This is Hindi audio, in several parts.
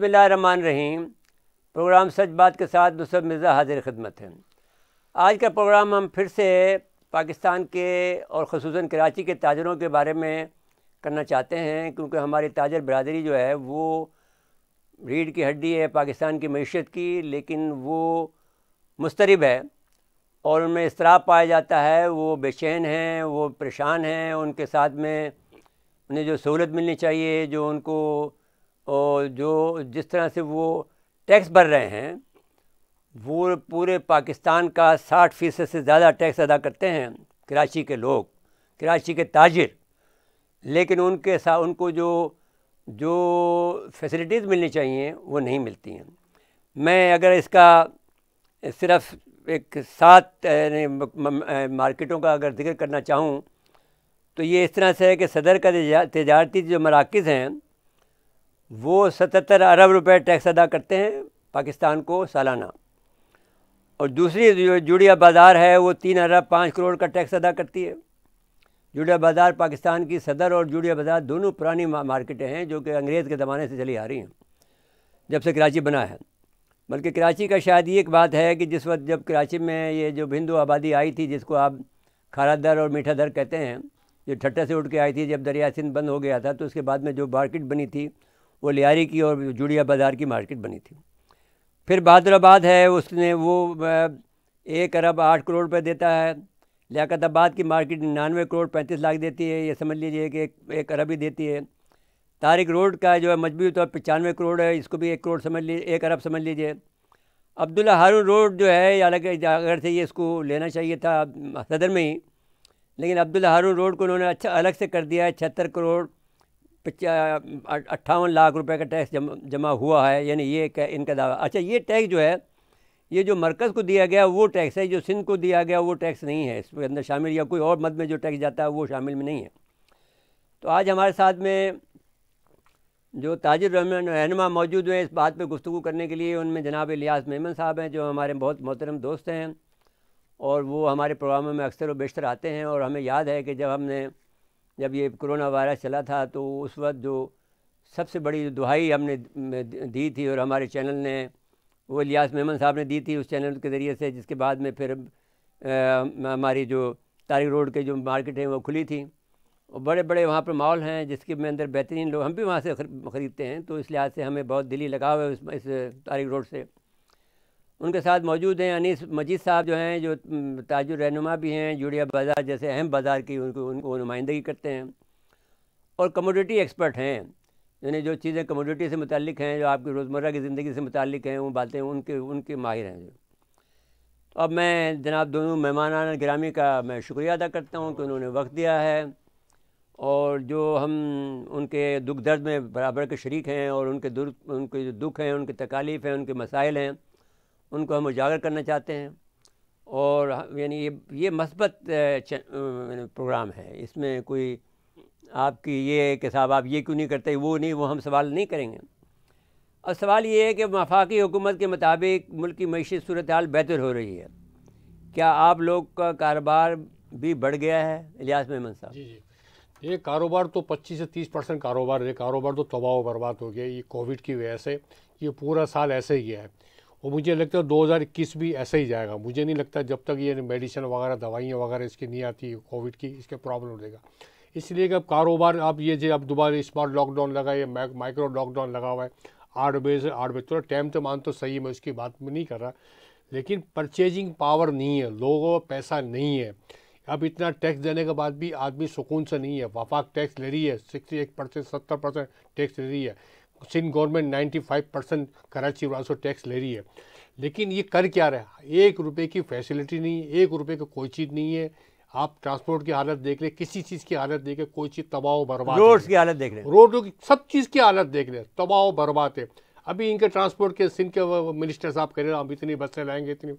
बसमान रहीम प्रोग्राम सच बात के साथ नुसरत मिर्ज़ा हाजिर खदमत है आज का प्रोग्राम हम फिर से पाकिस्तान के और खसूस कराची के ताजरों के बारे में करना चाहते हैं क्योंकि हमारी ताजर बरदरी जो है वो रीढ़ की हड्डी है पाकिस्तान की मीशत की लेकिन वो मुस्तरब है और उनमें इसतराब पाया जाता है वो बेचैन हैं वो परेशान हैं उनके साथ में उन्हें जो सहूलत मिलनी चाहिए जो उनको और जो जिस तरह से वो टैक्स भर रहे हैं वो पूरे पाकिस्तान का साठ फ़ीसद से ज़्यादा टैक्स अदा करते हैं कराची के लोग कराची के ताजिर लेकिन उनके साथ उनको जो जो फैसिलिटीज़ मिलनी चाहिए वो नहीं मिलती हैं मैं अगर इसका सिर्फ एक सात मार्केटों का अगर जिक्र करना चाहूँ तो ये इस तरह से है कि सदर का तजारती जो मराकज़ हैं वो सतहत्तर अरब रुपए टैक्स अदा करते हैं पाकिस्तान को सालाना और दूसरी जो जुड़िया बाज़ार है वो तीन अरब पाँच करोड़ का टैक्स अदा करती है जुड़िया बाज़ार पाकिस्तान की सदर और जुड़िया बाज़ार दोनों पुरानी मार्केटें हैं जो कि अंग्रेज़ के ज़माने से चली आ रही हैं जब से कराची बना है बल्कि कराची का शायद ये एक बात है कि जिस वक्त जब कराची में ये जो हिंदू आबादी आई थी जिसको आप खारा दर और मीठा दर कहते हैं जो ठट्टा से उठ के आई थी जब दरिया सिंध बंद हो गया था तो उसके बाद में जो मार्केट बनी थी वो लियारी की और जुड़िया बाज़ार की मार्केट बनी थी फिर बहादुराबाद है उसने वो एक अरब आठ करोड़ रुपये देता है लियाकताबाद की मार्केट निन्यानवे करोड़ पैंतीस लाख देती है ये समझ लीजिए कि एक, एक अरब ही देती है तारिक रोड का जो है मजबूत तौर पचानवे करोड़ है इसको भी एक करोड़ समझ लीजिए एक अरब समझ लीजिए अब्दुल्ला हारून रोड जो है अलग अगर से ये इसको लेना चाहिए था सदर में ही लेकिन अब्दुल्ला हारून रोड को उन्होंने अच्छा अलग से कर दिया है छहत्तर करोड़ अट्ठावन लाख रुपए का टैक्स जमा जमा हुआ है यानी ये इनका दावा अच्छा ये टैक्स जो है ये जो मरकज़ को दिया गया वो टैक्स है जो सिंध को दिया गया वो टैक्स नहीं है इसके अंदर शामिल या कोई और मद में जो टैक्स जाता है वो शामिल में नहीं है तो आज हमारे साथ में जो ताजर रहनमा मौजूद हैं इस बात पर गुफ्तु करने के लिए उनमें जनाब लियास मेमन साहब हैं जो हमारे बहुत मोहतरम दोस्त हैं और वो हमारे प्रोग्रामों में अक्सर व बेशतर आते हैं और हमें याद है कि जब हमने जब ये कोरोना वायरस चला था तो उस वक्त जो सबसे बड़ी दुहाई हमने दी थी और हमारे चैनल ने वो लियास मेमन साहब ने दी थी उस चैनल के ज़रिए से जिसके बाद में फिर आ, हमारी जो तारिक रोड के जो मार्केट हैं वो खुली थी और बड़े बड़े वहाँ पर मॉल हैं जिसके में अंदर बेहतरीन लोग हम भी वहाँ से ख़रीदते हैं तो इस लिहाज से हमें बहुत दिली लगाव है उस इस तारिक रोड से उनके साथ मौजूद हैं अनीस मजीद साहब जो हैं जो ताजुर रहनुमा भी हैं जुड़िया बाज़ार जैसे अहम बाज़ार की उनको उनको नुमाइंदगी करते हैं और कमोडिटी एक्सपर्ट हैं यानी जो चीज़ें कमोडिटी से मुतलिक हैं जो आपकी रोज़मर्रा की ज़िंदगी से मुतलिक हैं वो बातें उनके उनके माहिर हैं जो तो अब मैं जनाब दोनों मेहमान ग्रामी का मैं शुक्रिया अदा करता हूँ कि उन्होंने वक्त दिया है और जो हम उनके दुख दर्द में बराबर के शरीक हैं और उनके दुख उनके जो दुख हैं उनकी तकालीफ़ हैं उनके मसाइल हैं उनको हम उजागर करना चाहते हैं और यानी ये ये मस्बत प्रोग्राम है इसमें कोई आपकी ये कि साहब आप ये क्यों नहीं करते वो नहीं वो हम सवाल नहीं करेंगे और सवाल ये है कि वफाकी हुकूमत के मुताबिक मुल्क की मीशी सूरत हाल बेहतर हो रही है क्या आप लोग का कारोबार भी बढ़ गया है इलियास महमद साहब जी जी ये कारोबार तो 25 से 30 परसेंट कारोबार है कारोबार तो तबाह बर्बाद हो गया ये कोविड की वजह से ये पूरा साल ऐसे ही है और मुझे लगता है 2021 भी ऐसा ही जाएगा मुझे नहीं लगता जब तक ये मेडिसिन वगैरह दवाइयाँ वगैरह इसकी नहीं आती कोविड की इसके प्रॉब्लम हो जाएगा इसलिए कि अब कारोबार अब ये जो अब दोबारा स्मार्ट लॉकडाउन लगा ये माइक्रो लॉकडाउन लगा हुआ है आठ बजे से आठ बजे थोड़ा टाइम तो मान तो सही है मैं उसकी बात में नहीं कर रहा लेकिन परचेजिंग पावर नहीं है लोगों का पैसा नहीं है अब इतना टैक्स देने के बाद भी आदमी सुकून से नहीं है वफाक टैक्स ले रही है सिक्सटी एट परसेंट सत्तर परसेंट टैक्स ले रही है सिंध गवर्नमेंट 95 परसेंट कराची से टैक्स ले रही है लेकिन ये कर क्या रहा है एक रुपये की फैसिलिटी नहीं है एक रुपये का कोई चीज़ नहीं है आप ट्रांसपोर्ट की हालत देख रहे किसी चीज़ की हालत देख रहे कोई चीज़ तबाह बर्बाद रोड की हालत देख रहे रोडों की सब चीज़ की हालत देख रहे तबाह बर्बाद है अभी इनके ट्रांसपोर्ट के सिंध के मिनिस्टर साहब कह रहे हैं हम इतनी बसें लाएंगे इतनी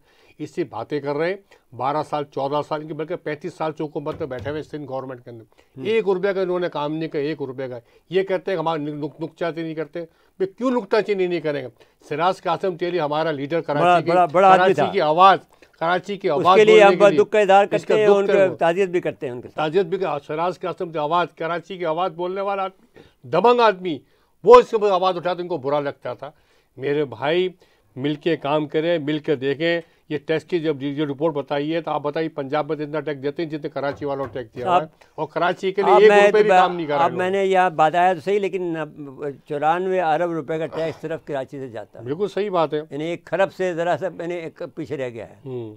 इससे बातें कर रहे हैं बारह साल चौदह साल की बल्कि पैंतीस साल से हुकूमत में बैठे हुए सिंध गवर्नमेंट के अंदर हम्म। एक रुपये का इन्होंने काम नहीं किया एक रुपये का ये कहते हैं हमारा नुक नुकचाती नहीं करते भाई क्यों नुकताचीनी नहीं करेंगे सिराज कासम तेली हमारा लीडर कराची की आवाज़ कराची की आवाज़ लिए हम दुख का इजहार करते हैं ताजियत भी करते हैं उनके ताजियत भी सराज कासम की आवाज़ कराची की आवाज़ बोलने वाला आदमी दबंग आदमी वो इसके ऊपर आवाज़ उठाते उनको बुरा लगता था मेरे भाई मिल के काम करें मिल के देखें ये टैक्स की जब जो रिपोर्ट बताई है तो आप बताइए पंजाब में इतना टैक्स देते हैं जितने कराची वालों टैक्स दिया है और कराची के लिए एक रुपए तो भी काम नहीं कर रहा मैंने यहाँ बताया तो सही लेकिन चौरानवे अरब रुपए का टैक्स सिर्फ कराची से जाता है बिल्कुल सही बात है यानी एक खरब से ज़रा सा मैंने एक पीछे रह गया है हम्म।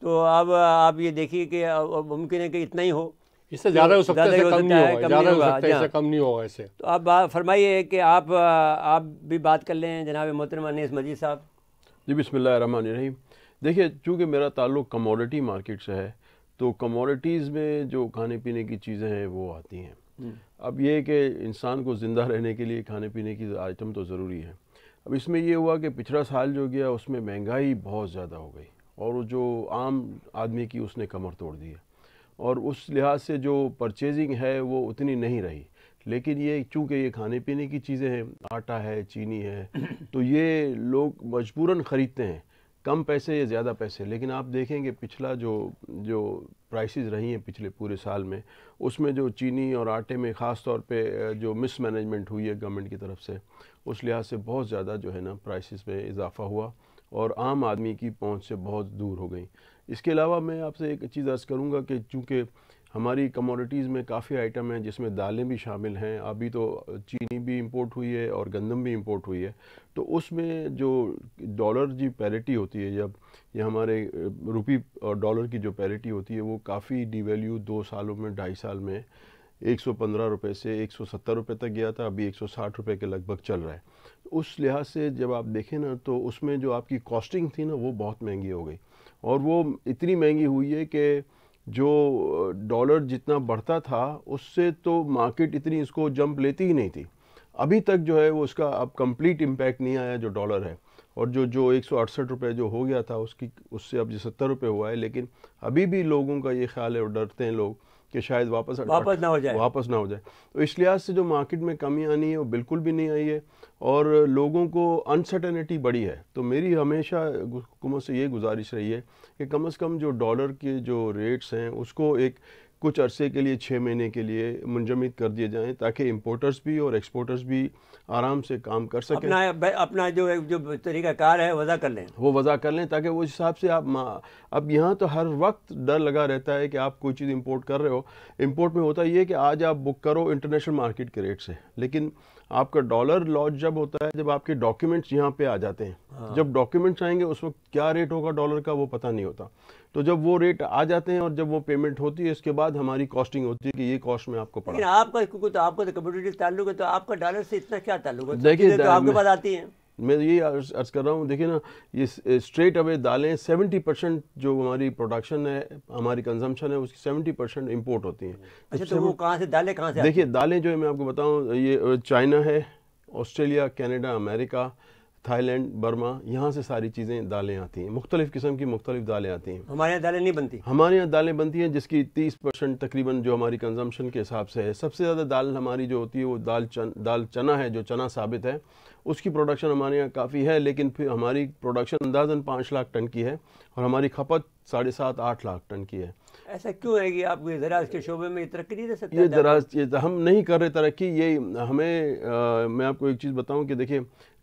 तो अब आप ये देखिए कि मुमकिन है कि इतना ही हो इससे ज़्यादा हो सकता है कम नहीं होगा ज़्यादा हो सकता है हाँ। इससे कम नहीं होगा इससे तो आप फरमाइए कि आप आप भी बात कर लें जनाब मोहतरमा नेस मजीद साहब जी बिसमान रहीम देखिए चूँकि मेरा ताल्लुक कमोडिटी मार्केट से है तो कमोडिटीज़ में जो खाने पीने की चीज़ें हैं वो आती हैं हम्म। अब ये कि इंसान को ज़िंदा रहने के लिए खाने पीने की आइटम तो ज़रूरी है अब इसमें यह हुआ कि पिछड़ा साल जो गया उसमें महंगाई बहुत ज़्यादा हो गई और जो आम आदमी की उसने कमर तोड़ दी है और उस लिहाज से जो परचेजिंग है वो उतनी नहीं रही लेकिन ये चूँकि ये खाने पीने की चीज़ें हैं आटा है चीनी है तो ये लोग मजबूरन ख़रीदते हैं कम पैसे या ज़्यादा पैसे लेकिन आप देखेंगे पिछला जो जो प्राइसेस रही हैं पिछले पूरे साल में उसमें जो चीनी और आटे में ख़ास तौर पे जो मिसमैनेजमेंट हुई है गवर्नमेंट की तरफ से उस लिहाज से बहुत ज़्यादा जो है ना प्राइसेस में इजाफा हुआ और आम आदमी की पहुंच से बहुत दूर हो गई इसके अलावा मैं आपसे एक चीज़ अर्ज़ करूँगा कि चूँकि हमारी कमोडिटीज़ में काफ़ी आइटम हैं जिसमें दालें भी शामिल हैं अभी तो चीनी भी इंपोर्ट हुई है और गंदम भी इंपोर्ट हुई है तो उसमें जो डॉलर जी पैरिटी होती है जब ये हमारे रुपी और डॉलर की जो पैरिटी होती है वो काफ़ी डिवेल्यू दो सालों में ढाई साल में एक सौ पंद्रह रुपये से एक सौ सत्तर रुपये तक गया था अभी एक सौ साठ रुपये के लगभग चल रहा है उस लिहाज से जब आप देखें ना तो उसमें जो आपकी कॉस्टिंग थी ना वो बहुत महंगी हो गई और वो इतनी महंगी हुई है कि जो डॉलर जितना बढ़ता था उससे तो मार्केट इतनी इसको जंप लेती ही नहीं थी अभी तक जो है वो उसका अब कंप्लीट इम्पैक्ट नहीं आया जो डॉलर है और जो जो एक सौ जो हो गया था उसकी उससे अब जो सत्तर रुपये हुआ है लेकिन अभी भी लोगों का ये ख्याल है और डरते हैं लोग कि शायद वापस वापस ना हो जाए वापस ना हो जाए तो इस लिहाज से जो मार्केट में कमी आनी है वो बिल्कुल भी नहीं आई है और लोगों को अनसर्टेनिटी बढ़ी है तो मेरी हमेशा हुकूमत से ये गुजारिश रही है कि कम अज़ कम जो डॉलर के जो रेट्स हैं उसको एक कुछ अरसे के लिए छः महीने के लिए मुंजमद कर दिए जाएं ताकि इम्पोर्टर्स भी और एक्सपोर्टर्स भी आराम से काम कर सकें अपना अपना जो जो तरीक़ाकार है वजह कर लें वो वज़ा कर लें ताकि उस हिसाब से आप अब यहाँ तो हर वक्त डर लगा रहता है कि आप कोई चीज़ इम्पोर्ट कर रहे हो इम्पोर्ट में होता ये कि आज आप बुक करो इंटरनेशनल मार्केट के रेट से लेकिन आपका डॉलर लॉज जब होता है जब आपके डॉक्यूमेंट्स यहाँ पे आ जाते हैं हाँ। जब डॉक्यूमेंट्स आएंगे उस वक्त क्या रेट होगा डॉलर का वो पता नहीं होता तो जब वो रेट आ जाते हैं और जब वो पेमेंट होती है इसके बाद हमारी कॉस्टिंग होती है कि ये कॉस्ट में आपको पड़ा आपका तो आपका तो कम्युनिटी ताल्लुक है तो आपका डॉलर से इतना क्या ताल्लुक है तो देखिए तो आपके पास आती है मैं ये अर्ज़ कर रहा हूँ देखिए ना ये स्ट्रेट अवे दालें 70 परसेंट जो हमारी प्रोडक्शन है हमारी कंजम्पशन है उसकी 70 परसेंट इम्पोर्ट होती हैं अच्छा तो वो कहाँ से दालें कहाँ से देखिए दालें जो है मैं आपको बताऊँ ये चाइना है Australia Canada America Thailand Burma यहाँ से सारी चीज़ें दालें आती हैं मुख्तलिफ़ किस्म की मुख्तलिफ दालें आती हैं हमारे यहाँ दालें नहीं बनती हमारे यहाँ दालें बनती हैं जिसकी तीस परसेंट तकरीबन जो हमारी कंजम्पशन के हिसाब से है सबसे ज़्यादा दाल हमारी जो होती है वो दाल चन दाल चना है जो चना साबित है उसकी प्रोडक्शन हमारे यहाँ काफ़ी है लेकिन फिर हमारी प्रोडक्शन अंदाजन पाँच लाख टन की है और हमारी खपत साढ़े सात आठ लाख टन की है ऐसा क्यों है कि आप दराज के शोबे में तरक्की नहीं दे सकते ये दराज ये हम नहीं कर रहे तरक्की ये हमें आ, मैं आपको एक चीज़ बताऊं कि देखिए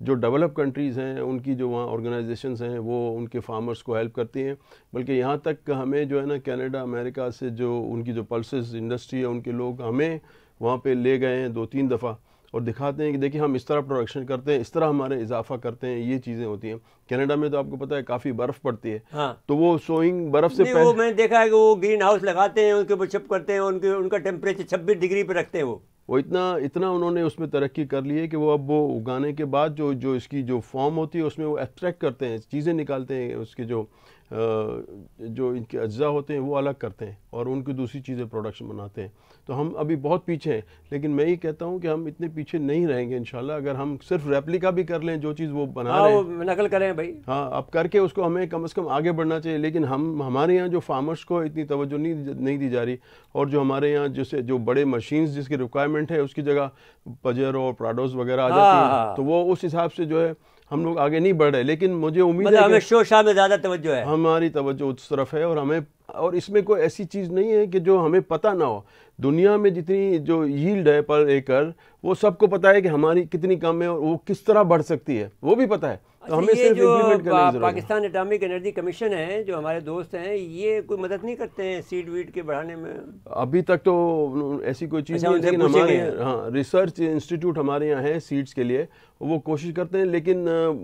जो डेवलप कंट्रीज़ हैं उनकी जो वहाँ ऑर्गेनाइजेशन हैं वो उनके फार्मर्स को हेल्प करती हैं बल्कि यहाँ तक हमें जो है ना कैनेडा अमेरिका से जो उनकी जो पल्स इंडस्ट्री है उनके लोग हमें वहाँ पर ले गए हैं दो तीन दफ़ा और दिखाते हैं कि देखिए हम इस तरह प्रोडक्शन करते हैं इस तरह हमारे इजाफा करते हैं ये चीज़ें होती हैं कनाडा में तो आपको पता है काफ़ी बर्फ़ पड़ती है हाँ। तो वो सोइंग बर्फ़ से वो मैंने देखा है कि वो ग्रीन हाउस लगाते हैं उनके ऊपर छप करते हैं उनके उनका टेम्परेचर छब्बीस डिग्री पर रखते हैं वो वो इतना इतना उन्होंने उसमें तरक्की कर ली है कि वो अब वो उगाने के बाद जो जो इसकी जो फॉर्म होती है उसमें वो एक्सट्रैक्ट करते हैं चीज़ें निकालते हैं उसके जो जो इनके अज्जा होते हैं वो अलग करते हैं और उनकी दूसरी चीज़ें प्रोडक्शन बनाते हैं तो हम अभी बहुत पीछे हैं लेकिन मैं ये कहता हूँ कि हम इतने पीछे नहीं रहेंगे इन अगर हम सिर्फ रेप्लिका भी कर लें जो चीज़ वो बना हाँ, रहे हैं नकल करें भाई हाँ अब करके उसको हमें कम अज़ कम आगे बढ़ना चाहिए लेकिन हम हमारे यहाँ जो फार्मर्स को इतनी तोज्जो नहीं नहीं दी जा रही और जो हमारे यहाँ जैसे जो बड़े मशीन जिसकी रिक्वायरमेंट है उसकी जगह पजर और प्राडोस वगैरह आ जाती हाँ, है हाँ। तो वो उस हिसाब से जो है हम लोग आगे नहीं बढ़ रहे लेकिन मुझे उम्मीद है मतलब हमें शोशा में ज़्यादा तवज्जो है हमारी तवज्जो उस तरफ है और हमें और इसमें कोई ऐसी चीज़ नहीं है कि जो हमें पता ना हो दुनिया में जितनी जो यील्ड है पर एकड़ वो सबको पता है कि हमारी कितनी कम है और वो किस तरह बढ़ सकती है वो भी पता है तो अच्छा, हमें ये जो पा, पाकिस्तान एटॉमिक एनर्जी कमीशन है जो हमारे दोस्त हैं ये कोई मदद नहीं करते हैं सीड वीड के बढ़ाने में अभी तक तो ऐसी कोई चीज़ अच्छा, नहीं लेकिन हमारे हाँ रिसर्च इंस्टीट्यूट हमारे यहाँ है सीड्स के लिए वो कोशिश करते हैं लेकिन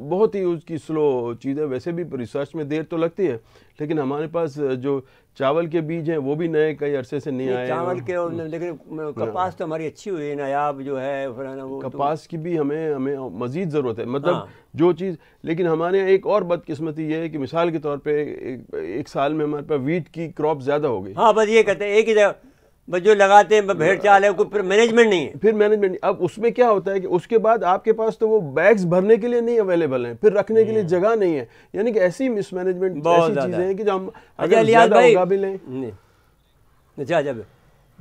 बहुत ही उसकी स्लो चीज़ है वैसे भी रिसर्च में देर तो लगती है लेकिन हमारे पास जो चावल के बीज हैं वो भी नए कई अरसे से नहीं आए चावल के और, लेकिन हाँ। कपास तो हमारी अच्छी हुई है नायाब जो है वो तो कपास तो... की भी हमें हमें मज़ीद ज़रूरत है मतलब हाँ। जो चीज़ लेकिन हमारे यहाँ एक और बदकिस्मती ये है कि मिसाल के तौर पर एक, एक साल में हमारे पास वीट की क्रॉप ज़्यादा हो गई हाँ बस ये कहते हैं एक ही जगह बस जो लगाते हैं भेड़ चाल है कोई फिर मैनेजमेंट नहीं है फिर मैनेजमेंट नहीं अब उसमें क्या होता है कि उसके बाद आपके पास तो वो बैग्स भरने के लिए नहीं अवेलेबल हैं फिर रखने के लिए जगह नहीं है यानी कि ऐसी मिसमैनेजमेंट बहुत चीज़ें हैं कि जो हम अच्छा, अगर ज़्यादा अच्छा अच्छा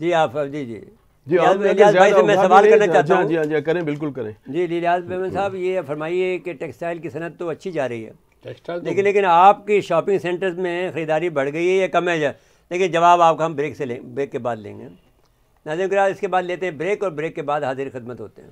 जी आप जी जी जी आप भाई से मैं सवाल करना चाहता हाँ, हूँ जी हाँ जी हाँ, करें बिल्कुल करें जी लिहाज मेमन साहब ये फरमाइए कि टेक्सटाइल की सनत तो अच्छी जा रही है टेक्सटाइल तो लेकिन लेकिन आपकी शॉपिंग सेंटर्स में ख़रीदारी बढ़ गई है या कम है लेकिन जवाब आपका हम ब्रेक से लें ब्रेक के बाद लेंगे नाजिम करार इसके बाद लेते हैं ब्रेक और ब्रेक के बाद हाजिर खदमत होते हैं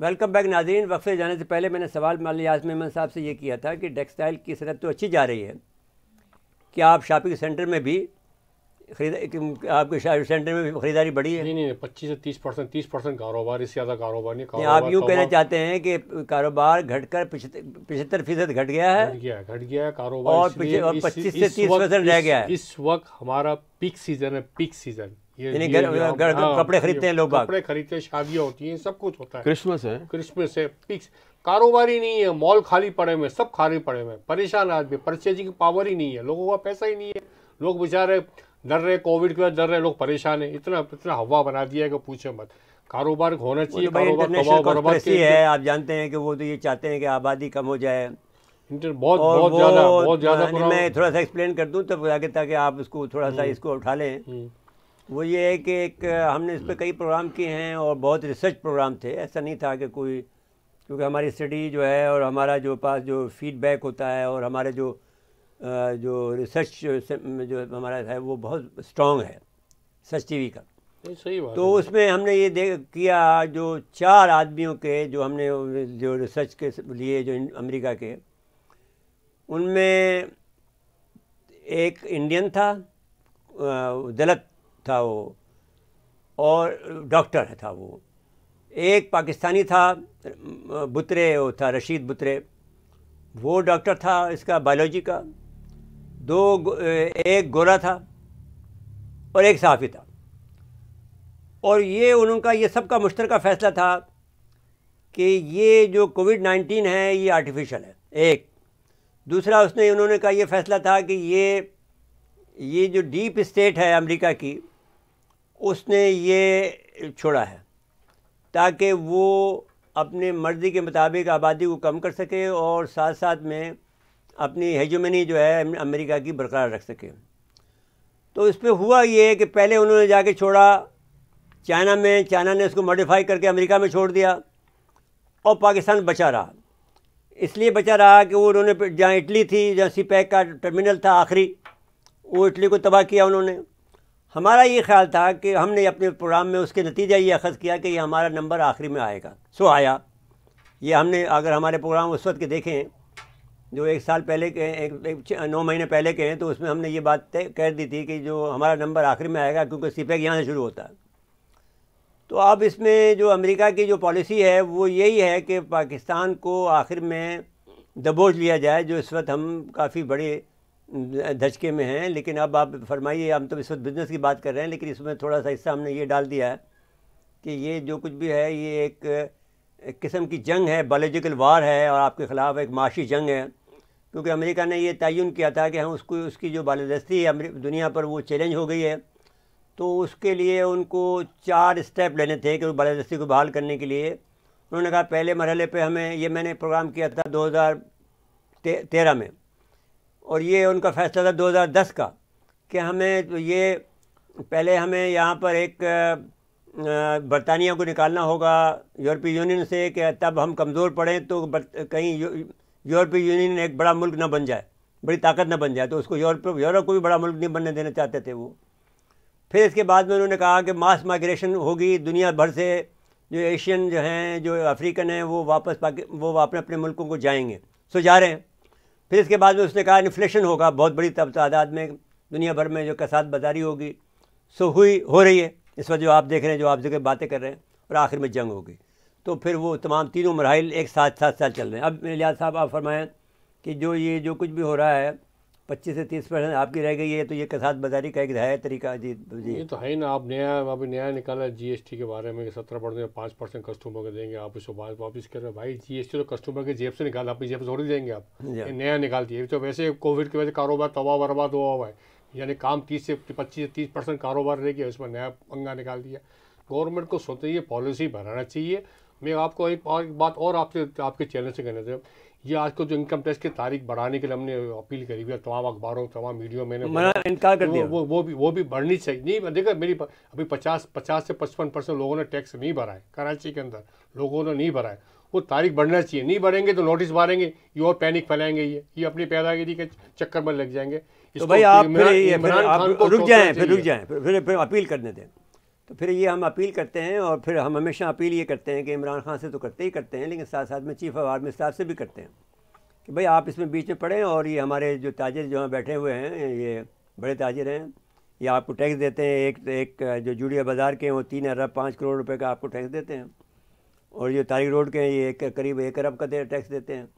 वेलकम बैक नाजरीन वक्फे जाने से पहले मैंने सवाल माली आजम साहब से ये किया था कि टेक्सटाइल की सरहद तो अच्छी जा रही है कि आप शॉपिंग सेंटर में भी खरीदा आपके शॉपिंग सेंटर में भी खरीदारी बढ़ी है नहीं नहीं पच्चीस से तीस परसेंट तीस परसेंट कारोबार इससे ज़्यादा कारोबार नहीं नहीं आप यूँ तो कहना चाहते हैं कि कारोबार घटकर पिछहत्तर फीसद घट गया है घट गया है कारोबार और पच्चीस से तीस परसेंट रह गया है इस वक्त हमारा पीक सीजन है पीक सीजन यानी हाँ, कपड़े खरीदते हैं लोग कपड़े खरीदते हैं शादियाँ होती हैं सब कुछ होता है क्रिसमस है क्रिसमस है पिक्स कारोबार ही नहीं है मॉल खाली पड़े हुए सब खाली पड़े हुए परेशान आदमी परचेजिंग पावर ही नहीं है लोगों का पैसा ही नहीं है लोग बेचारे डर रहे कोविड के बाद डर रहे लोग परेशान है इतना इतना हवा बना दिया है कि पूछे मत कारोबार होना तो चाहिए कारोबार है आप जानते हैं कि वो तो ये चाहते हैं कि आबादी कम हो जाए बहुत बहुत ज़्यादा बहुत ज़्यादा हाँ, मैं थोड़ा सा एक्सप्लेन कर दूँ तब आगे ताकि आप उसको थोड़ा सा हम्म। इसको उठा लें हम्म। वो ये है कि एक हमने इस पर कई प्रोग्राम किए हैं और बहुत रिसर्च प्रोग्राम थे ऐसा नहीं था कि कोई क्योंकि हमारी स्टडी जो है और हमारा जो पास जो फीडबैक होता है और हमारे जो जो रिसर्च जो हमारा है वो बहुत स्ट्रॉन्ग है सच वी का सही बात तो उसमें हमने ये देख किया जो चार आदमियों के जो हमने जो रिसर्च के लिए जो अमेरिका के उनमें एक इंडियन था दलत था वो और डॉक्टर था वो एक पाकिस्तानी था बुतरे वो था रशीद बुतरे वो डॉक्टर था इसका बायोलॉजी का दो एक गोरा था और एक सहाफ़ी था और ये उनका ये सबका मुश्तरका फ़ैसला था कि ये जो कोविड नाइन्टीन है ये आर्टिफिशियल है एक दूसरा उसने उन्होंने कहा ये फ़ैसला था कि ये ये जो डीप स्टेट है अमेरिका की उसने ये छोड़ा है ताकि वो अपने मर्ज़ी के मुताबिक आबादी को कम कर सके और साथ साथ में अपनी हजुमनी जो है अमेरिका की बरकरार रख सके तो इस पर हुआ ये कि पहले उन्होंने जाके छोड़ा चाइना में चाइना ने इसको मॉडिफाई करके अमेरिका में छोड़ दिया और पाकिस्तान बचा रहा इसलिए बचा रहा कि वो उन्होंने जहाँ इटली थी जहाँ सी e का टर्मिनल था आखिरी वो इटली को तबाह किया उन्होंने हमारा ये ख्याल था कि हमने अपने प्रोग्राम में उसके नतीजा ये अखज़ किया कि ये हमारा नंबर आखिरी में आएगा सो आया ये हमने अगर हमारे प्रोग्राम उस वक्त के देखें जो एक साल पहले के एक, एक नौ महीने पहले के हैं तो उसमें हमने ये बात कह दी थी कि जो हमारा नंबर आखिर में आएगा क्योंकि पैक यहाँ से शुरू होता है तो अब इसमें जो अमेरिका की जो पॉलिसी है वो यही है कि पाकिस्तान को आखिर में दबोच लिया जाए जो इस वक्त हम काफ़ी बड़े धचके में हैं लेकिन अब आप फरमाइए हम तो इस वक्त बिज़नेस की बात कर रहे हैं लेकिन इसमें थोड़ा सा हिस्सा हमने ये डाल दिया है कि ये जो कुछ भी है ये एक, किस्म की जंग है बायोलॉजिकल वार है और आपके ख़िलाफ़ एक माशी जंग है क्योंकि अमेरिका ने ये तयन किया था कि हम उसको उसकी जो बालदस्ती है दुनिया पर वो चैलेंज हो गई है तो उसके लिए उनको चार स्टेप लेने थे कि बालदस्ती को बहाल करने के लिए उन्होंने कहा पहले मरहले पे हमें ये मैंने प्रोग्राम किया था दो हज़ार तेरह में और ये उनका फैसला था 2010 का कि हमें तो ये पहले हमें यहाँ पर एक बरतानिया को निकालना होगा यूरोपीय यूनियन से कि तब हम कमज़ोर पड़ें तो कहीं यूरोपीय यूनियन एक बड़ा मुल्क ना बन जाए बड़ी ताकत ना बन जाए तो उसको यूरोप यूरोप को भी बड़ा मुल्क नहीं बनने देना चाहते थे वो फिर इसके बाद में उन्होंने कहा कि मास माइग्रेशन होगी दुनिया भर से जो एशियन जो हैं जो अफ्रीकन हैं वो वापस पाकि वो अपने अपने मुल्कों को जाएंगे सो जा रहे हैं फिर इसके बाद में उसने कहा इन्फ्लेशन होगा बहुत बड़ी तब तादाद तो में दुनिया भर में जो कसाद बाजारी होगी सो हुई हो रही है इस वक्त जो आप देख रहे हैं जो आप जगह बातें कर रहे हैं और आखिर में जंग होगी तो फिर वो तमाम तीनों मराइल एक साथ साथ साथ चल रहे हैं अब मेरे लिहाज साहब आप फरमाएँ कि जो ये जो कुछ भी हो रहा है पच्चीस से तीस परसेंट आपकी रह गई है तो ये कसात बाजारी का एक है तरीका जी जी ये तो है ही ना आप नया अभी नया निकाला जीएसटी के बारे में सत्रह परसेंट पाँच परसेंट कस्टमर को देंगे आप उसको बाद वापस कर रहे भाई जीएसटी तो कस्टमर के जेब से निकाल अपनी जेब से थोड़ी देंगे आप नया निकाल दिए तो वैसे कोविड की वजह से कारोबार तबाह बर्बाद हुआ हुआ है यानी काम तीस से पच्चीस से तीस परसेंट कारोबार रह गया उसमें नया पंगा निकाल दिया गवर्नमेंट को सोचते ये पॉलिसी बनाना चाहिए मैं आपको एक और एक बात और आपसे आपके चैनल से कहना चाहूँ ये आजकल जो इनकम टैक्स की तारीख बढ़ाने के लिए हमने अपील करी हुई है तमाम अखबारों तमाम मीडियो में तो इनकार कर दिया वो वो भी वो भी बढ़नी चाहिए नहीं देखा मेरी अभी पचास पचास से पचपन परसेंट लोगों ने टैक्स नहीं भरा है कराची के अंदर लोगों ने नहीं भरा है वो तारीख बढ़ना चाहिए नहीं बढ़ेंगे तो नोटिस मारेंगे ये और पैनिक फैलाएंगे ये ये अपनी पैदागिरी के चक्कर में लग जाएंगे तो भाई आप फिर रुक जाएं फिर रुक जाएं फिर फिर अपील करने दें तो फिर ये हम अपील करते हैं और फिर हम हमेशा अपील ये करते हैं कि इमरान खान से तो करते ही करते हैं लेकिन साथ साथ में चीफ ऑफ आर्मी स्टाफ से भी करते हैं कि भाई आप इसमें बीच में पड़ें और ये हमारे जो ताजर जो हैं बैठे हुए हैं ये बड़े ताजर हैं ये आपको टैक्स देते हैं एक एक जो जूड़िया बाज़ार के हैं वो तीन अरब पाँच करोड़ रुपये का आपको टैक्स देते हैं और जो तारीख रोड के हैं ये एक करीब एक अरब का टैक्स देते हैं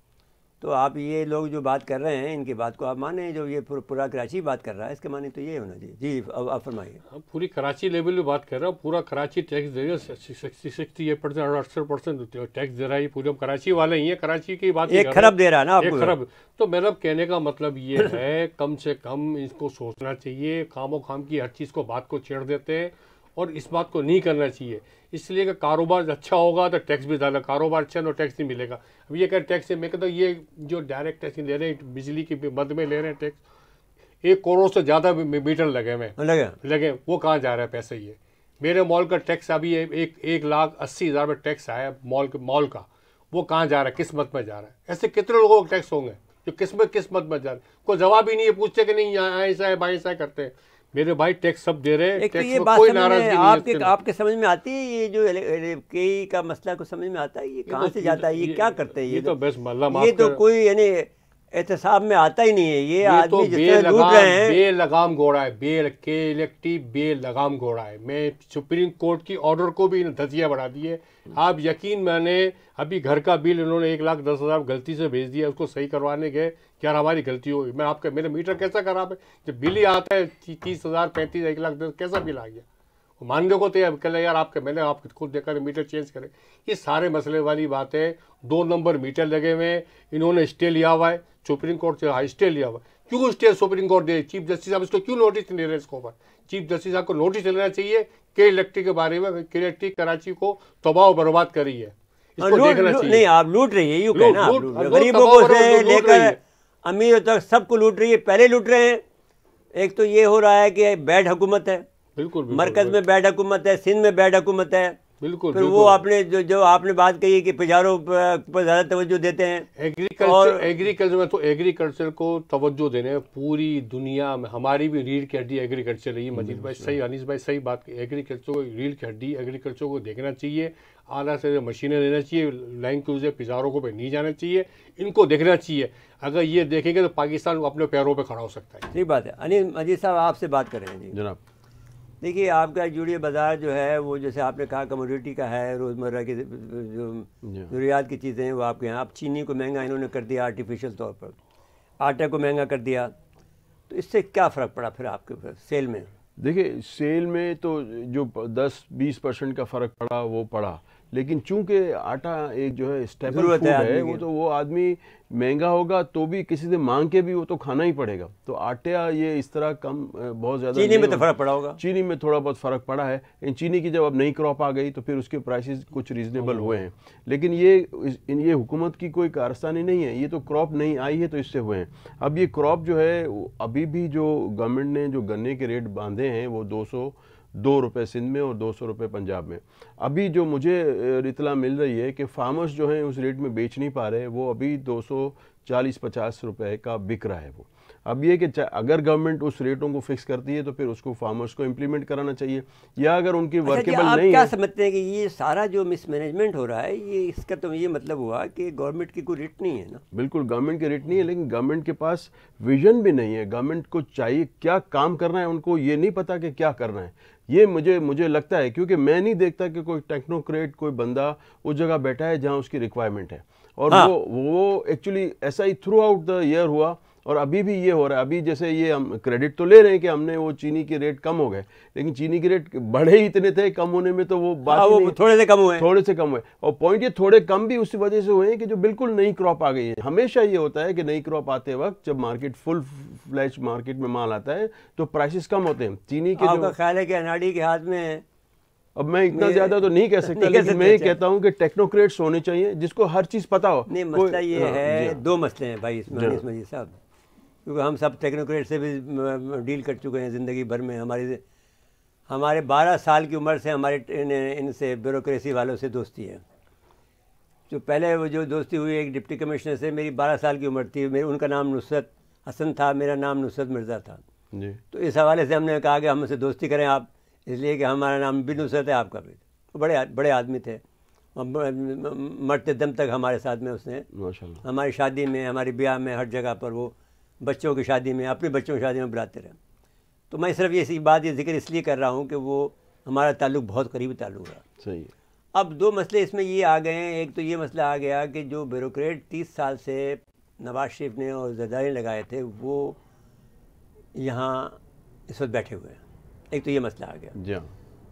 तो आप ये लोग जो बात कर रहे हैं इनकी बात को आप माने जो ये पूरा कराची बात कर रहा है इसके माने तो ये होना चाहिए जी अब आप फरमाइए हम पूरी कराची लेवल में बात कर रहे हो पूरा कराची टैक्स दे रहा है सिक्सटी एट परसेंट अड़सठ परसेंट टैक्स दे रहा है पूरे हम कराची वाले ही हैं कराची की बात एक खरब दे रहा है ना एक खरब तो मेरा कहने का मतलब ये है कम से कम इसको सोचना चाहिए खामो खाम की हर चीज़ को बात को छेड़ देते हैं और इस बात को नहीं करना चाहिए इसलिए कि कारोबार अच्छा होगा तो टैक्स भी ज़्यादा कारोबार अच्छा तो टैक्स नहीं मिलेगा अब ये कह टैक्स है मैं कहता हूँ ये जो डायरेक्ट टैक्स ले रहे हैं बिजली की मद में ले रहे हैं टैक्स एक करोड़ से ज़्यादा मीटर लगे हुए लगे लगे वो कहाँ जा रहा है पैसे ये मेरे मॉल का टैक्स अभी एक एक लाख अस्सी हज़ार रुपये टैक्स आया मॉल मॉल का वो कहाँ जा रहा है किस्मत में जा रहा है ऐसे कितने लोगों के टैक्स होंगे जो किस्मत किस्मत में जा रहे कोई जवाब ही नहीं है पूछते कि नहीं यहाँ ऐसा है बाईस करते हैं मेरे भाई टैक्स सब दे रहे हैं तो ये बात कोई नाराजगी नहीं आपके आपके समझ में आती है ये जो के का मसला को समझ में आता है ये तो कहाँ से जाता है ये, क्या करते हैं ये, तो बस मतलब ये तो, तो-, तो कोई यानी एहतसाब में आता ही नहीं है ये, ये आदमी तो बेल लगाम, बे लगाम घोड़ा है बेल के इलेक्टिव लगाम घोड़ा है मैं सुप्रीम कोर्ट की ऑर्डर को भी धजिया बढ़ा दी है आप यकीन मैंने अभी घर का बिल इन्होंने एक लाख दस हज़ार गलती से भेज दिया उसको सही करवाने गए यार हमारी गलती हो मैं आपका मेरा मीटर कैसा खराब है जब बिल ही आता है तीस हज़ार पैंतीस एक लाख दस कैसा बिल आ गया वो मानने को तो अब कल यार आपके मैंने आप खुद देखा मीटर चेंज करें ये सारे मसले वाली बातें दो नंबर मीटर लगे हुए हैं इन्होंने स्टे लिया हुआ है सुप्रीम कोर्ट से हाई स्टे लिया हुआ क्यों स्टे सुप्रीम कोर्ट दे चीफ जस्टिस साहब इसको क्यों नोटिस नहीं दे रहे इसके ऊपर चीफ जस्टिस साहब को नोटिस लेना चाहिए के इलेक्ट्रिक के बारे में के इलेक्ट्रिक कराची को तबाह बर्बाद करी है इसको देखना चाहिए नहीं आप लूट रही है यू कहना गरीबों को लेकर अमीर तक सबको लूट रही है पहले लूट रहे हैं एक तो ये हो रहा है कि बैड हुकूमत है बिल्कुल, बिल्कुल मरकज़ में बैड हुकूमत है सिंध में बैड हुकूमत है बिल्कुल फिर वो आपने जो जो आपने बात कही कि पिजारों पर ज़्यादा तवज्जो देते हैं एग्रीकल्चर और एग्रीकल्चर में तो एग्रीकल्चर को तवज्जो देने पूरी दुनिया में हमारी भी रीढ़ की हड्डी एग्रीकल्चर है मजीद भाई सही अनिस भाई सही बात एग्रीकल्चर को रीढ़ की हड्डी एग्रीकल्चर को देखना चाहिए आला से मशीनें लेना चाहिए लाइन क्रूजर पिजारों को पे नहीं जाना चाहिए इनको देखना चाहिए अगर ये देखेंगे तो पाकिस्तान अपने पैरों पर खड़ा हो सकता है ठीक बात है अनिल मजीद साहब आपसे बात करें जी जनाब देखिए आपका जुड़िए बाज़ार जो है वो जैसे आपने कहा कमोडिटी का है रोज़मर्रा की जो ज़रूरियात की चीज़ें हैं वो आपके यहाँ आप चीनी को महंगा इन्होंने कर दिया आर्टिफिशियल तौर पर आटा को महंगा कर दिया तो इससे क्या फ़र्क पड़ा फिर आपके सेल में देखिए सेल में तो जो 10-20 परसेंट का फ़र्क पड़ा वो पड़ा लेकिन चूंकि आटा एक जो है स्टेपल फूड है, है वो तो वो आदमी महंगा होगा तो भी किसी से मांग के भी वो तो खाना ही पड़ेगा तो आटा ये इस तरह कम बहुत ज़्यादा चीनी में तो फर्क पड़ा होगा चीनी में थोड़ा बहुत फ़र्क पड़ा है इन चीनी की जब अब नई क्रॉप आ गई तो फिर उसके प्राइसेस कुछ रीज़नेबल हुए हैं लेकिन ये ये हुकूमत की कोई कारस्तानी नहीं है ये तो क्रॉप नहीं आई है तो इससे हुए हैं अब ये क्रॉप जो है अभी भी जो गवर्नमेंट ने जो गन्ने के रेट बांधे हैं वो दो दो रुपये सिंध में और दो सौ रुपये पंजाब में अभी जो मुझे इतला मिल रही है कि फार्मर्स जो हैं उस रेट में बेच नहीं पा रहे वो अभी दो सौ चालीस पचास रुपये का बिक रहा है वो अब ये कि अगर गवर्नमेंट उस रेटों को फिक्स करती है तो फिर उसको फार्मर्स को इम्प्लीमेंट कराना चाहिए या अगर उनकी वर्केबल अच्छा नहीं क्या है, समझते हैं कि ये सारा जो मिसमैनेजमेंट हो रहा है ये इसका तो ये मतलब हुआ कि गवर्नमेंट की कोई रेट नहीं है ना बिल्कुल गवर्नमेंट की रेट नहीं है लेकिन गवर्नमेंट के पास विजन भी नहीं है गवर्नमेंट को चाहिए क्या काम करना है उनको ये नहीं पता कि क्या करना है ये मुझे मुझे लगता है क्योंकि मैं नहीं देखता कि कोई टेक्नोक्रेट कोई बंदा उस जगह बैठा है जहाँ उसकी रिक्वायरमेंट है और हाँ। वो वो एक्चुअली ऐसा ही थ्रू आउट द ईयर हुआ और अभी भी ये हो रहा है अभी जैसे ये हम क्रेडिट तो ले रहे हैं कि हमने वो चीनी के रेट कम हो गए लेकिन चीनी के रेट बढ़े ही इतने थे कम होने में तो वो बात हाँ, वो थोड़े से कम हुए थोड़े से कम हुए और पॉइंट ये थोड़े कम भी उसी वजह से हुए हैं कि जो बिल्कुल नई क्रॉप आ गई है हमेशा ये होता है कि नई क्रॉप आते वक्त जब मार्केट फुल फ्लैश मार्केट में माल आता है तो प्राइसिस कम होते हैं चीनी के जो ख्याल है कि अनाड़ी के हाथ में अब मैं इतना ज्यादा तो नहीं कह सकता नहीं लेकिन मैं ये अच्छा। कहता हूँ कि टेक्नोक्रेट्स होने चाहिए जिसको हर चीज पता हो नहीं मसला ये हाँ, है दो मसले हैं भाई इसमें साहब क्योंकि हम सब टेक्नोक्रेट से भी डील कर चुके हैं ज़िंदगी भर में हमारी हमारे 12 साल की उम्र से हमारे इनसे इन वालों से दोस्ती है जो पहले वो जो दोस्ती हुई एक डिप्टी कमिश्नर से मेरी 12 साल की उम्र थी मेरे उनका नाम नुसरत हसन था मेरा नाम नुसरत मिर्ज़ा था जी तो इस हवाले से हमने कहा कि हम उससे दोस्ती करें आप इसलिए कि हमारा नाम भी नुसरत है आपका भी तो बड़े बड़े आदमी थे मरते दम तक हमारे साथ में उसने हमारी शादी में हमारे ब्याह में हर जगह पर वो बच्चों की शादी में अपने बच्चों की शादी में बुलाते रहें तो मैं सिर्फ ये बात ये जिक्र इसलिए कर रहा हूँ कि वो हमारा ताल्लुक बहुत करीबी ताल्लुक है सही है अब दो मसले इसमें ये आ गए हैं एक तो ये मसला आ गया कि जो ब्यूरोट तीस साल से नवाज शरीफ ने और जदारे लगाए थे वो यहाँ इस वक्त बैठे हुए हैं एक तो ये मसला आ गया जी हाँ।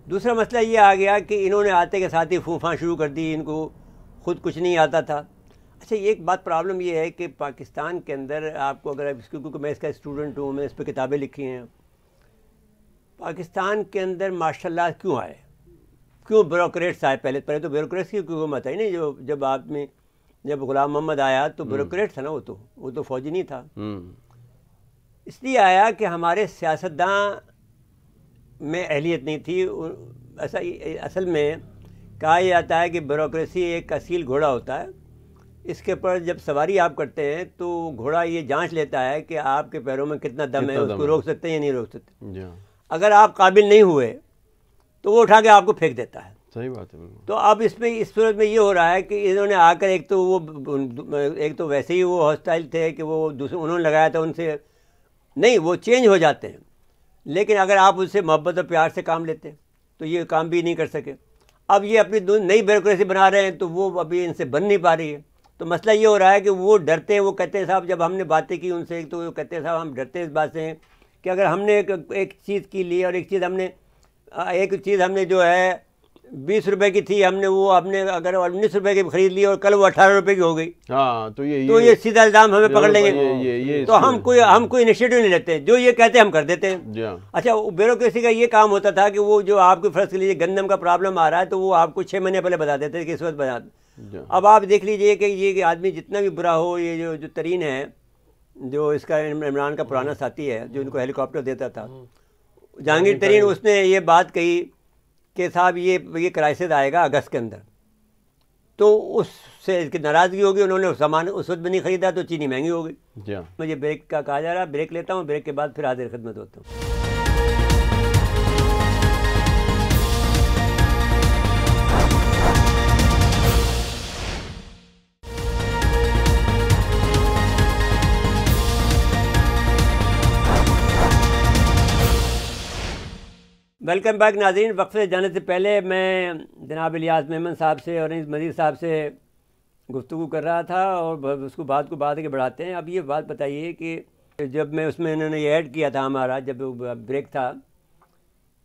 दूसरा मसला ये आ गया कि इन्होंने आते के साथ ही फूफा शुरू कर दी इनको खुद कुछ नहीं आता था अच्छा एक बात प्रॉब्लम ये है कि पाकिस्तान के अंदर आपको अगर आप क्योंकि मैं इसका स्टूडेंट हूँ मैं इस पर किताबें लिखी हैं पाकिस्तान के अंदर माशा क्यों आए क्यों ब्यूरोट्स आए पहले पहले तो ब्यूरोक्रेट्स की हुकूमत आई नहीं जो जब आप में जब गुलाम मोहम्मद आया तो हम्म। ब्यूरोट था ना वो तो वो तो फौजी नहीं था हम्म। इसलिए आया कि हमारे सियासतदान में अहलियत नहीं थी ऐसा असल में कहा जाता है कि ब्यूरोसी एक असील घोड़ा होता है इसके पर जब सवारी आप करते हैं तो घोड़ा ये जांच लेता है कि आपके पैरों में कितना दम कितना है उसको दम रोक सकते हैं या नहीं रोक सकते हाँ। अगर आप काबिल नहीं हुए तो वो उठा के आपको फेंक देता है सही बात है तो अब इसमें इस सूरत में ये हो रहा है कि इन्होंने आकर एक तो वो एक तो वैसे ही वो हॉस्टाइल थे कि वो दूसरे उन्होंने लगाया था उनसे नहीं वो चेंज हो जाते हैं लेकिन अगर आप उससे मोहब्बत और प्यार से काम लेते तो ये काम भी नहीं कर सके अब ये अपनी नई ब्यूरोक्रेसी बना रहे हैं तो वो अभी इनसे बन नहीं पा रही है तो मसला ये हो रहा है कि वो डरते हैं वो कहते हैं साहब जब हमने बातें की उनसे तो वो कहते हैं साहब हम डरते हैं इस बात से कि अगर हमने एक, एक चीज़ की ली और एक चीज़ हमने एक चीज़ हमने जो है बीस रुपए की थी हमने वो हमने अगर उन्नीस रुपए की खरीद ली और कल वो अठारह रुपए की हो गई हाँ तो ये तो ये सीधा इल्जाम हमें पकड़ तो लेंगे ये, ये, ये, तो हम कोई हम कोई इनिशिएटिव नहीं लेते जो ये कहते हैं हम कर देते हैं हाँ। अच्छा ब्यूरोसी का ये काम होता था कि वो जो आपकी फर्ज लीजिए गंदम का प्रॉब्लम आ रहा है तो वो आपको छः महीने पहले बता देते कि इस वक्त बता अब आप देख लीजिए कि ये आदमी जितना भी बुरा हो ये जो जो तरीन है जो इसका इमरान का पुराना hmm. साथी है जो hmm. इनको हेलीकॉप्टर देता था hmm. जहांगीर तरीन उसने ये बात कही कि साहब ये ये क्राइसिस आएगा अगस्त के अंदर तो उससे इसकी नाराज़गी होगी उन्होंने सामान उस वक्त भी नहीं ख़रीदा तो चीनी महंगी होगी मुझे ब्रेक का कहा जा रहा ब्रेक लेता हूँ ब्रेक के बाद फिर हाजिर खिदमत होता हूँ वेलकम बैक नाजीन वक्त से जाने से पहले मैं जनाब इलियास मेमन साहब से और मजीद साहब से गुफ्तु कर रहा था और उसको बात को बात के बढ़ाते हैं अब ये बात बताइए कि जब मैं उसमें इन्होंने ये ऐड किया था हमारा जब ब्रेक था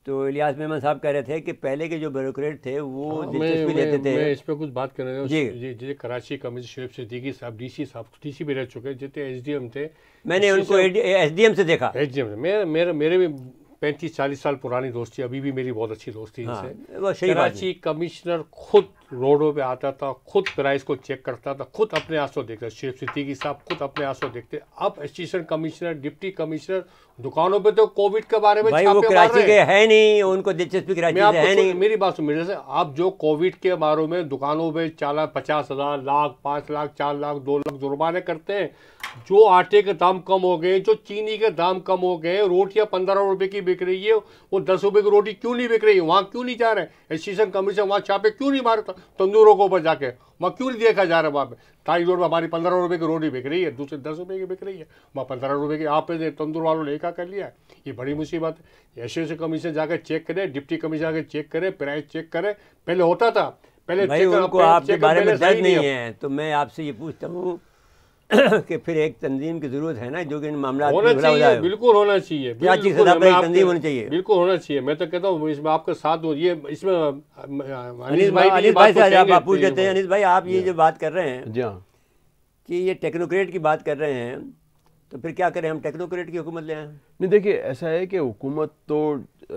तो इलियास मेमन साहब कह रहे थे कि पहले के जो ब्यूरोट थे वो हाँ, दिलचस्पी लेते थे मैं इस पर कुछ बात कर रहे थे जी जैसे कराची कमिश्नर शरीफ सिद्दीकी साहब डीसी साहब डीसी भी रह चुके जितने एसडीएम थे मैंने उनको एसडीएम से देखा एसडीएम से मेरे मेरे मेरे भी पैंतीस चालीस साल पुरानी दोस्ती अभी भी मेरी बहुत अच्छी दोस्ती हाँ, इनसे कराची कमिश्नर खुद रोडों पे आता था खुद प्राइस को चेक करता था खुद अपने आंसू देखता शेख सिद्दीकी साहब खुद अपने आंसू देखते अब असिस्टेंट कमिश्नर डिप्टी कमिश्नर दुकानों पे तो कोविड के बारे में भाई वो कराची के है नहीं उनको दिलचस्पी कराची है नहीं मेरी बात सुन मेरे से आप जो कोविड के बारे में दुकानों पे चाला पचास हजार लाख पांच लाख चार लाख दो लाख जुर्माने करते हैं जो आटे के दाम कम हो गए जो चीनी के दाम कम हो गए रोटियां पंद्रह रुपए की बिक रही है वो दस रुपए की रोटी क्यों नहीं बिक रही है वहाँ क्यों नहीं जा रहे हैं एसोसिएशन कमीशन वहाँ छापे क्यों नहीं मारता तंदूरों के ऊपर जाके वहाँ क्यों नहीं देखा जा रहा है वहां पे ढाई रोड में हमारी पंद्रह रुपए की रोटी बिक रही है दूसरे दस रुपए की बिक रही है वहाँ पंद्रह रुपए की आप तंदूर वालों ने क्या कर लिया ये बड़ी मुसीबत है ऐसे कमीशन जाकर चेक करे डिप्टी कमीशन जाकर चेक करे प्राइस चेक करे पहले होता था पहले भाई उनको आपके बारे में दर्ज नहीं है तो मैं आपसे ये पूछता हूँ कि फिर एक तंजीम की ज़रूरत है ना जो कि इन मामला बिल्कुल होना चाहिए तो तंजीम होनी चाहिए बिल्कुल होना चाहिए मैं तो कहता हूँ इसमें आपका साथ हो ये इसमें अनिल भाई अनिल भाई से तो आप पूछ लेते हैं अनिल भाई आप ये जो बात कर रहे हैं जी हाँ। कि ये टेक्नोक्रेट की बात कर रहे हैं तो फिर क्या करें हम टेक्नोक्रेट की हुकूमत ले आए नहीं देखिए ऐसा है कि हुकूमत तो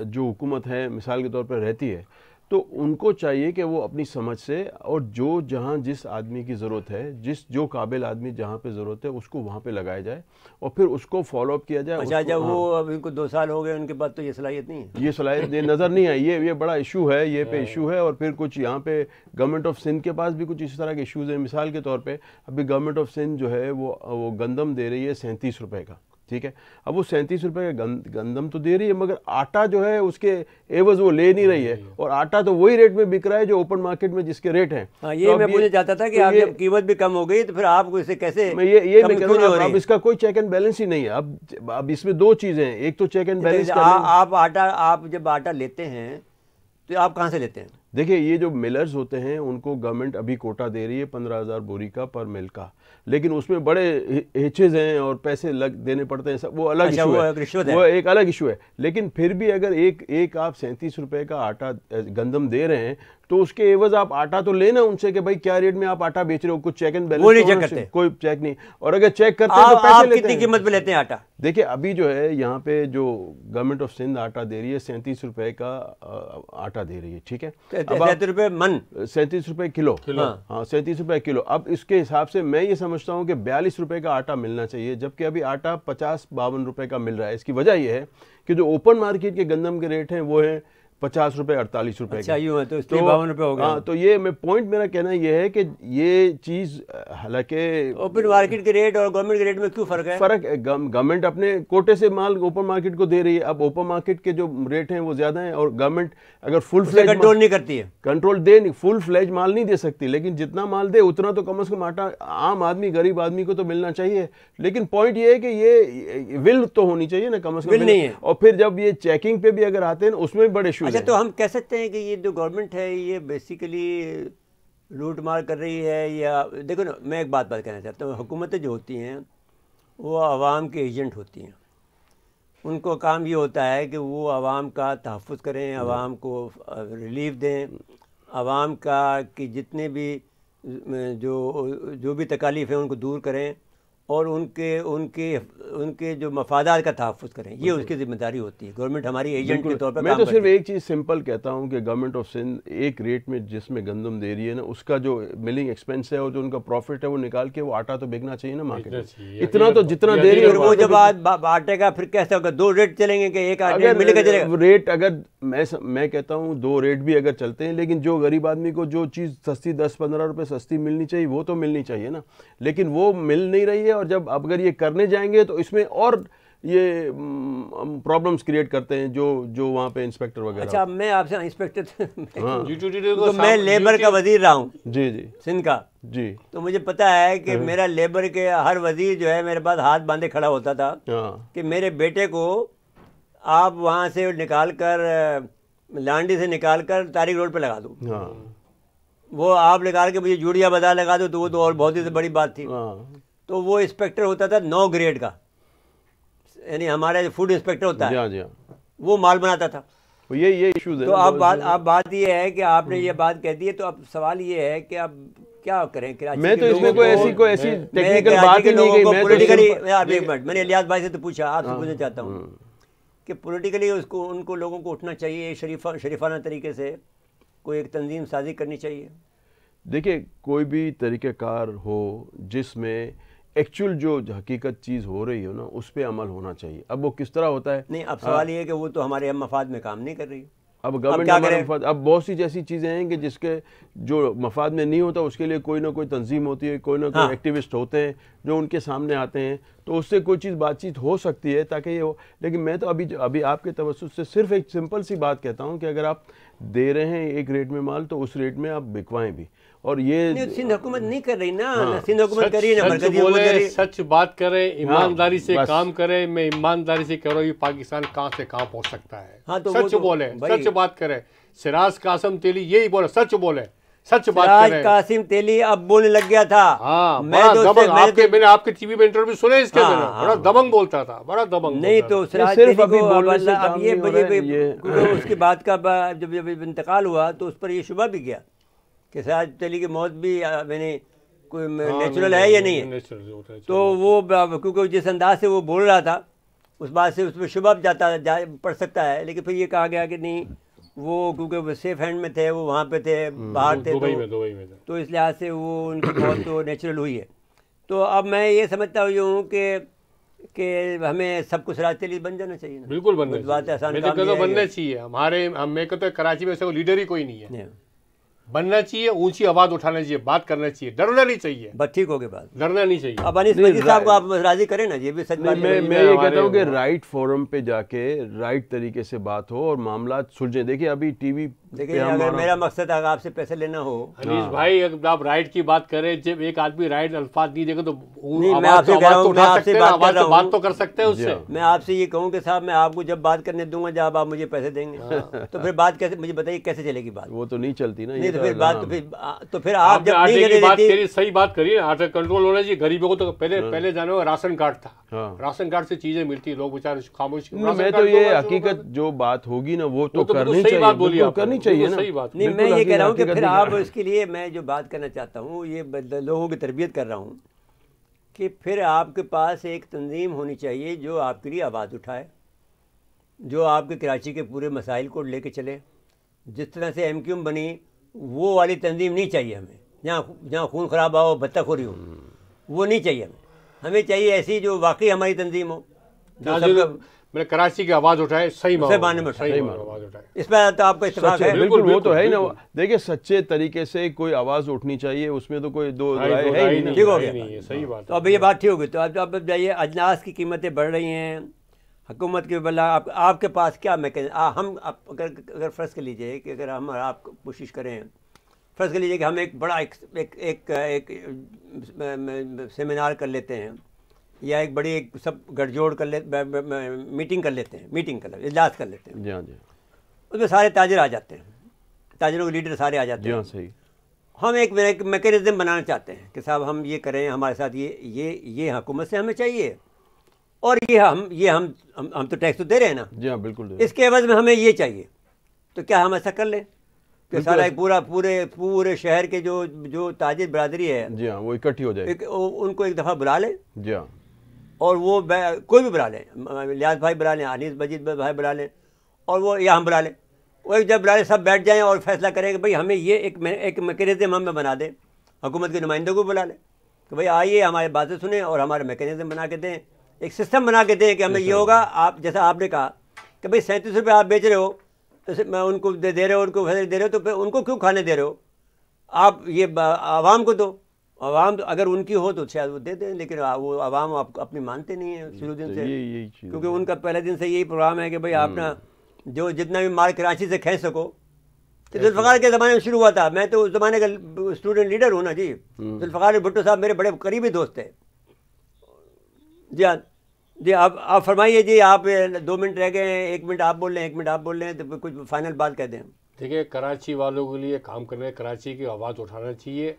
जो हुकूमत है मिसाल के तौर पर रहती है तो उनको चाहिए कि वो अपनी समझ से और जो जहाँ जिस आदमी की ज़रूरत है जिस जो काबिल आदमी जहाँ पे ज़रूरत है उसको वहाँ पे लगाया जाए और फिर उसको फॉलोअप किया जाए अच्छा जब अच्छा, वो हाँ। अब इनको दो साल हो गए उनके पास तो ये सलाहियत नहीं है ये सलाहियत ये नज़र नहीं आई ये ये बड़ा इशू है ये पे इशू हाँ। है और फिर कुछ यहाँ पे गवर्नमेंट ऑफ सिंध के पास भी कुछ इस तरह के इशूज़ हैं मिसाल के तौर पर अभी गवर्नमेंट ऑफ सिंध जो है वो वो गंदम दे रही है सैंतीस रुपये का ठीक है अब वो सैंतीस रुपये का गंद, गंदम तो दे रही है मगर आटा जो है उसके एवज वो ले नहीं रही है हाँ, और आटा तो वही रेट में बिक रहा है जो ओपन मार्केट में जिसके रेट है हाँ, तो ये तो मैं पूछना चाहता था कि तो आप जब कीमत भी कम हो गई तो फिर आप इसे कैसे मैं ये ये मैं कह अब इसका कोई चेक एंड बैलेंस ही नहीं है अब अब इसमें दो चीज़ें हैं एक तो चेक एंड बैलेंस आप आटा आप जब आटा लेते हैं तो आप कहाँ से लेते हैं देखिए ये जो मिलर्स होते हैं उनको गवर्नमेंट अभी कोटा दे रही है पंद्रह हज़ार बोरी का पर मिल का लेकिन उसमें बड़े हिचेज हैं और पैसे लग देने पड़ते हैं सब वो अलग अच्छा, इशू है वो एक अलग इशू है लेकिन फिर भी अगर एक एक आप सैंतीस रुपये का आटा गंदम दे रहे हैं तो उसके एवज आप आटा तो लेना उनसे कि भाई क्या रेट में आप आटा बेच रहे हो कुछ चेक एंड बैलेंस नहीं चेक करते कोई चेक नहीं और अगर चेक करते हैं तो पैसे आप लेते कितनी कीमत पे लेते हैं आटा देखिए अभी जो है यहाँ पे जो गवर्नमेंट ऑफ सिंध आटा दे रही है सैंतीस रुपए का आटा दे रही है ठीक है तो सैंतीस रुपए मन सैंतीस रुपए किलो हाँ, हाँ सैंतीस रुपए किलो अब इसके हिसाब से मैं ये समझता हूँ कि बयालीस रुपए का आटा मिलना चाहिए जबकि अभी आटा पचास बावन रुपए का मिल रहा है इसकी वजह यह है कि जो ओपन मार्केट के गंदम के रेट हैं वो है पचास रुपये अड़तालीस रुपये अच्छा, तो, तो बावन रुपये हाँ, तो ये मैं पॉइंट मेरा कहना यह है कि ये चीज़ हालांकि ओपन मार्केट के रेट और गवर्नमेंट के रेट में क्यों फ़र्क है फ़र्क गवर्नमेंट अपने कोटे से माल ओपन मार्केट को दे रही है अब ओपन मार्केट के जो रेट हैं वो ज़्यादा हैं और गवर्नमेंट अगर फुल फ्लैज कंट्रोल नहीं करती है कंट्रोल दे नहीं फुल फ्लैज माल नहीं दे सकती लेकिन जितना माल दे उतना तो कम अज़ कम आटा आम आदमी गरीब आदमी को तो मिलना चाहिए लेकिन पॉइंट ये है कि ये विल तो होनी चाहिए ना कम अज़ कम नहीं है और फिर जब ये चेकिंग पे भी अगर आते हैं ना उसमें बड़े अच्छा तो हम कह सकते हैं कि ये जो गवर्नमेंट है ये बेसिकली लूट मार कर रही है या देखो ना मैं एक बात बात कहना चाहता हूँ हुकूमतें जो होती हैं वो आवाम के एजेंट होती हैं उनको काम ये होता है कि वो आवाम का तहफ़ करें हम्म। आवाम को रिलीफ दें आवाम का कि जितने भी जो जो भी तकालीफ हैं उनको दूर करें और उनके उनके उनके जो मफादार का तहफ़ करें ये उसकी ज़िम्मेदारी होती है गवर्नमेंट हमारी एजेंट के तौर पर मैं तो सिर्फ एक चीज़ सिंपल कहता हूँ कि गवर्नमेंट ऑफ सिंध एक रेट में जिसमें गंदम दे रही है ना उसका जो मिलिंग एक्सपेंस है और जो उनका प्रॉफिट है वो निकाल के वो आटा तो बिकना चाहिए ना मार्केट इतना तो जितना दे रही है वो जब आटे का फिर कैसे होगा दो रेट चलेंगे कि एक आटे मिलेगा चलेगा रेट अगर मैं मैं कहता हूँ दो रेट भी अगर चलते हैं लेकिन जो गरीब आदमी को जो चीज़ सस्ती दस पंद्रह रुपये सस्ती मिलनी चाहिए वो तो मिलनी चाहिए ना लेकिन वो मिल नहीं रही है और जब अब अगर ये करने जाएंगे तो इसमें और ये प्रॉब्लम्स क्रिएट करते हैं जो जो वहाँ पे इंस्पेक्टर वगैरह अच्छा मैं आपसे इंस्पेक्टर हाँ। तो मैं लेबर का वजीर रहा हूँ जी जी सिंध का जी तो मुझे पता है कि हाँ। मेरा लेबर के हर वजीर जो है मेरे पास हाथ बांधे खड़ा होता था हाँ। कि मेरे बेटे को आप वहाँ से निकाल कर लांडी से निकाल कर तारिक रोड पर लगा दो वो आप निकाल के मुझे जूड़िया बाजार लगा दो तो वो तो और बहुत ही बड़ी बात थी तो वो इंस्पेक्टर होता था नौ ग्रेड का यानी हमारा फूड इंस्पेक्टर होता जा, है जी हाँ, हाँ। वो माल बनाता था तो ये ये इशू तो आप तो बात आप बात ये है कि आपने हम्म। ये बात कह दी है तो अब सवाल ये है कि आप क्या करें कराची मैं तो इसमें कोई ऐसी कोई ऐसी टेक्निकल बात ही नहीं गई मैं पॉलिटिकली तो आप एक मिनट मैंने इलियास भाई से तो पूछा आपसे हाँ, पूछना चाहता हूँ हम्म। कि पॉलिटिकली उसको उनको लोगों को उठना चाहिए शरीफा शरीफाना तरीके से कोई एक तंजीम साजी करनी चाहिए देखिए कोई भी तरीक़ाकार हो जिसमें एक्चुअल जो हकीकत चीज़ हो रही हो ना उस पर अमल होना चाहिए अब वो किस तरह होता है नहीं अब हाँ। सवाल ये है कि वो तो हमारे मफाद में काम नहीं कर रही अब गवर्नमेंट मफाद अब बहुत सी जैसी चीज़ें हैं कि जिसके जो मफाद में नहीं होता उसके लिए कोई ना कोई तंजीम होती है कोई ना कोई हाँ। एक्टिविस्ट होते हैं जो उनके सामने आते हैं तो उससे कोई चीज़ बातचीत हो सकती है ताकि ये हो लेकिन मैं तो अभी अभी आपके तवसत से सिर्फ एक सिंपल सी बात कहता हूँ कि अगर आप दे रहे हैं एक रेट में माल तो उस रेट में आप बिकवाएँ भी और ये सिंध हुकूमत नहीं कर रही ना हाँ, सिंध हुकूमत करी ना मरकजी बोले सच बात करें हाँ। ईमानदारी से काम करें मैं ईमानदारी से कह रहा हूँ पाकिस्तान कहाँ से कहाँ पहुँच सकता है हाँ, तो सच तो बोले सच बात करें सिराज कासम तेली यही बोले सच बोले सच बात करें कासिम तेली अब बोलने लग गया था हाँ, मैं तो दबंग मैं आपके मैंने आपके टीवी में इंटरव्यू सुने इसके हाँ, हाँ, बड़ा दबंग बोलता था बड़ा दबंग नहीं तो सिर्फ अभी बोलने अब ये उसकी बात का जब जब इंतकाल हुआ तो उस पर ये शुभ भी गया कि शायद तली की मौत भी मैंने कोई हाँ, नेचुरल है या नहीं है तो वो क्योंकि जिस अंदाज से वो बोल रहा था उस बात से उसमें शुभ जाता जा पड़ सकता है लेकिन फिर ये कहा गया कि नहीं वो क्योंकि वो सेफ हैंड में थे वो वहाँ पे थे हम्म, बाहर थे तो, तो इस लिहाज से वो उनकी मौत तो नेचुरल हुई है तो अब मैं ये समझता हुई हूँ कि कि हमें सब कुछ रास्ते लिए बन जाना चाहिए ना बिल्कुल बनना बात आसान तो बनना चाहिए हमारे हम मैं कहते कराची में लीडर ही कोई नहीं है बनना चाहिए ऊंची आवाज उठाना चाहिए बात करना चाहिए डरना नहीं चाहिए बस ठीक हो गए बात डरना नहीं चाहिए अब अनिस साहब को आप राजी करें ना ये भी सच मैं, मैं ये कहता हूँ कि राइट फोरम पे जाके राइट तरीके से बात हो और मामला सुलझे देखिए अभी टीवी देखिए अगर मेरा मकसद अगर आपसे पैसे लेना हो हनीश हाँ। भाई अगर आप राइट की बात करें जब एक आदमी राइट अल्फाज नहीं देगा तो, तो मैं आपसे कह रहा हूँ मैं आपसे बात कर रहा तो हूँ बात तो कर सकते हैं उससे हाँ। मैं आपसे ये कहूँ कि साहब मैं आपको जब बात करने दूंगा जब आप मुझे पैसे देंगे हाँ। तो फिर बात कैसे मुझे बताइए कैसे चलेगी बात वो तो नहीं चलती ना नहीं तो, तो फिर बात तो फिर आप जब नहीं सही बात करिए आटा कंट्रोल होना चाहिए गरीबों को तो पहले पहले जाना होगा राशन कार्ड था राशन कार्ड से चीजें मिलती लोग बेचारे खामोश मैं तो ये हकीकत जो बात होगी ना वो तो करनी चाहिए होनी चाहिए ना सही बात नहीं मैं ये कह रहा हूँ कि फिर आप इसके लिए मैं जो बात करना चाहता हूँ ये लोगों की तरबियत कर रहा हूँ कि फिर आपके पास एक तंजीम होनी चाहिए जो आपके लिए आवाज़ उठाए जो आपके कराची के पूरे मसाइल को लेके चले जिस तरह से एम क्यूम बनी वो वाली तंजीम नहीं चाहिए हमें जहाँ जहाँ खून खराब आओ बत्तखोरी हो हम्म। वो नहीं चाहिए हमें हमें चाहिए ऐसी जो वाकई हमारी तंजीम हो जो मैंने कराची की आवाज़ उठाए सही माने में सही आवाज़ उठाए इसमें तो आपको इतफाक है बिल्कुल वो तो है ही ना देखिए सच्चे तरीके से कोई आवाज़ उठनी चाहिए उसमें तो कोई दो है ठीक हो गया सही बात तो अब ये बात ठीक होगी तो अब आप जाइए अजनास की कीमतें बढ़ रही हैं हुकूमत के बल्ला आप आपके पास क्या मैके हम अगर अगर फ़र्ज़ कर लीजिए कि अगर हम आप कोशिश करें फ़र्ज़ कर लीजिए कि हम एक बड़ा एक एक सेमिनार कर लेते हैं या एक बड़ी एक सब गठजोड़ कर ले ब, ब, ब, मीटिंग कर लेते हैं मीटिंग कर लेते इजलास कर लेते हैं जी हाँ जी उसमें सारे ताजर आ जाते हैं ताजरों के लीडर सारे आ जाते हैं हाँ, सही हम एक मैकेनिज्म बनाना चाहते हैं कि साहब हम ये करें हमारे साथ ये ये ये हुकूमत से हमें चाहिए और ये हम ये हम हम, हम तो टैक्स तो दे रहे हैं ना जी हाँ बिल्कुल इसके अवज में हमें ये चाहिए तो क्या हम ऐसा कर लें कि सारा एक पूरा पूरे पूरे शहर के जो जो ताजिर बरदरी है जी हाँ वो इकट्ठी हो जाए उनको एक दफ़ा बुला लें जी हाँ और वो कोई भी बुला लें लियाज भाई बुला लें अनिस मजीद भाई बुला लें और वो यहाँ हम बुला लें वो एक जब बुला लें सब बैठ जाएँ और फैसला करें कि भाई हमें ये एक एक मेकनिज़म हमें बना दें हुकूमत के नुमाइंदों को बुला लें कि भाई आइए हमारी बातें सुने और हमारे मेकेजम बना के दें एक सिस्टम बना के दें कि हमें ये होगा आप जैसा आपने कहा कि भाई सैंतीस रुपये आप बेच रहे हो तो मैं उनको दे दे रहे हो उनको दे रहे हो तो फिर उनको क्यों खाने दे रहे हो आप ये आवाम को दो आवाम तो अगर उनकी हो तो शायद वो दे दें लेकिन वो आवाम आप, अपनी मानते नहीं तो है शुरू दिन से क्योंकि उनका पहले दिन से यही प्रोग्राम है कि भाई आप ना हम्म। जो जितना भी माल कराची से खेच सको तो जुल्फ़ार के ज़माने में शुरू हुआ था मैं तो उस ज़माने का स्टूडेंट लीडर हूँ ना जी हम्म। जुल्फ़ार भुट्टो साहब मेरे बड़े करीबी दोस्त थे जी हाँ जी आप आप फरमाइए जी आप दो मिनट रह गए हैं एक मिनट आप बोल रहे हैं एक मिनट आप बोल रहे हैं तो कुछ फाइनल बात कह दें देखिए कराची वालों के लिए काम करने कराची की आवाज़ उठाना चाहिए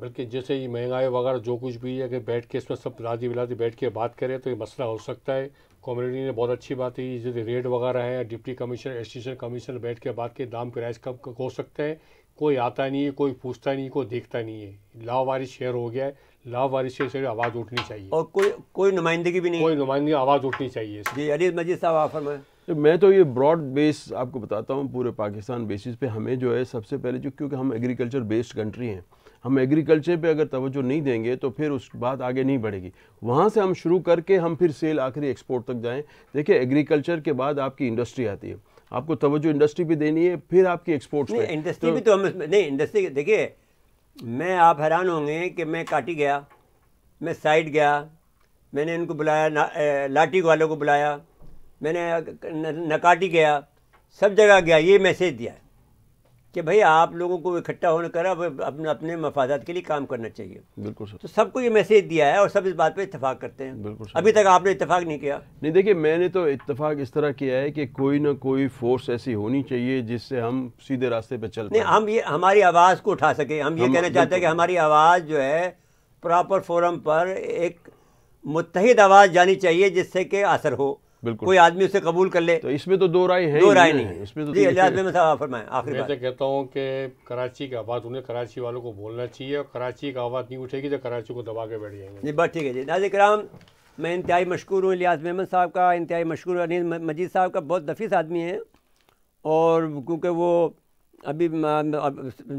बल्कि जैसे ये महंगाई वगैरह जो कुछ भी है कि बैठ के इसमें सब राजी विलादी बैठ के बात करें तो ये मसला हो सकता है कॉम्युनिटी ने बहुत अच्छी बात है जैसे रेट वगैरह है डिप्टी कमिश्नर एसिस्टेंट कमिश्नर बैठ के बात के दाम प्राइस कब हो सकता है कोई आता नहीं है कोई पूछता नहीं कोई देखता नहीं है लावारिस शेयर हो गया है लावारिस शेयर से आवाज़ उठनी चाहिए और कोई कोई नुमाइंदगी भी नहीं कोई नुमाइंदगी आवाज़ उठनी चाहिए जी मजीद साहब आफर में मैं तो ये ब्रॉड बेस आपको बताता हूँ पूरे पाकिस्तान बेसिस पे हमें जो है सबसे पहले जो क्योंकि हम एग्रीकल्चर बेस्ड कंट्री हैं हम एग्रीकल्चर पे अगर तवज्जो नहीं देंगे तो फिर उस बात आगे नहीं बढ़ेगी वहाँ से हम शुरू करके हम फिर सेल आखिरी एक्सपोर्ट तक जाएँ देखिए एग्रीकल्चर के बाद आपकी इंडस्ट्री आती है आपको तवज्जो इंडस्ट्री भी देनी है फिर आपकी एक्सपोर्ट तो इंडस्ट्री भी तो हम नहीं इंडस्ट्री देखिए मैं आप हैरान होंगे कि मैं काटी गया मैं साइड गया मैंने इनको बुलाया लाठी वालों को बुलाया मैंने नकाटी गया सब जगह गया ये मैसेज दिया कि भाई आप लोगों को इकट्ठा होने कर अब अपने अपने मफादात के लिए काम करना चाहिए बिल्कुल सर तो सबको ये मैसेज दिया है और सब इस बात पे इतफाक करते हैं बिल्कुल अभी तक आपने इतफाक नहीं किया नहीं देखिए मैंने तो इतफाक इस तरह किया है कि कोई ना कोई फोर्स ऐसी होनी चाहिए जिससे हम सीधे रास्ते पर चल नहीं हम ये हमारी आवाज़ को उठा सकें हम ये कहना चाहते हैं कि हमारी आवाज़ जो है प्रॉपर फोरम पर एक मुतहद आवाज़ जानी चाहिए जिससे कि असर हो बिल्कुल कोई आदमी उसे कबूल कर ले तो इसमें तो दो राय है दो राय नहीं, नहीं। इसमें तो आखिर मैं तो कहता हूँ कि कराची का आवाज़ उन्हें कराची वालों को बोलना चाहिए और कराची का आवाज़ नहीं उठेगी तो कराची को दबा के बैठ जाएंगे जी बात ठीक है जी नाजिक राम मैं इंतहाई मशहूर हूँ लियाज मेहमद साहब का इंतहाई मशहूर अनिल मजीद साहब का बहुत नफीस आदमी है और क्योंकि वो अभी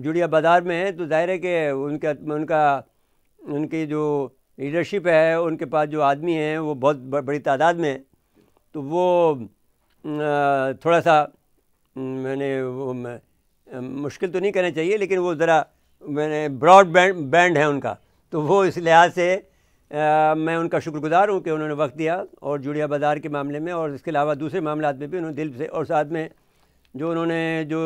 जुड़िया बाज़ार में है तो ज़ाहिर है कि उनके उनका उनकी जो लीडरशिप है उनके पास जो आदमी हैं वो बहुत बड़ी तादाद में है तो वो थोड़ा सा मैंने वो मैं, मुश्किल तो नहीं करना चाहिए लेकिन वो ज़रा मैंने ब्रॉड बैंड बैंड है उनका तो वो इस लिहाज से आ, मैं उनका शुक्रगुजार हूँ कि उन्होंने वक्त दिया और जुड़िया बाज़ार के मामले में और इसके अलावा दूसरे मामला में भी उन्होंने दिल से और साथ में जो उन्होंने जो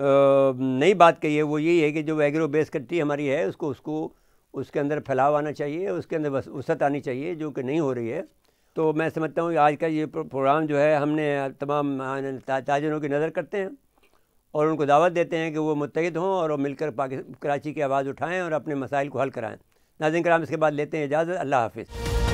नई बात कही है वो यही है कि जो एग्रो बेस कंट्री हमारी है उसको उसको उसके अंदर फैलाव आना चाहिए उसके अंदर वसत आनी चाहिए जो कि नहीं हो रही है तो मैं समझता हूँ आज का ये प्रोग्राम जो है हमने तमाम ताजरों की नज़र करते हैं और उनको दावत देते हैं कि वो मुतहद हों और मिलकर पाकिस्तान कराची की आवाज़ उठाएँ और अपने मसाइल को हल कराएँ नाजिन कराम इसके बाद लेते हैं इजाज़त अल्लाह हाफिज़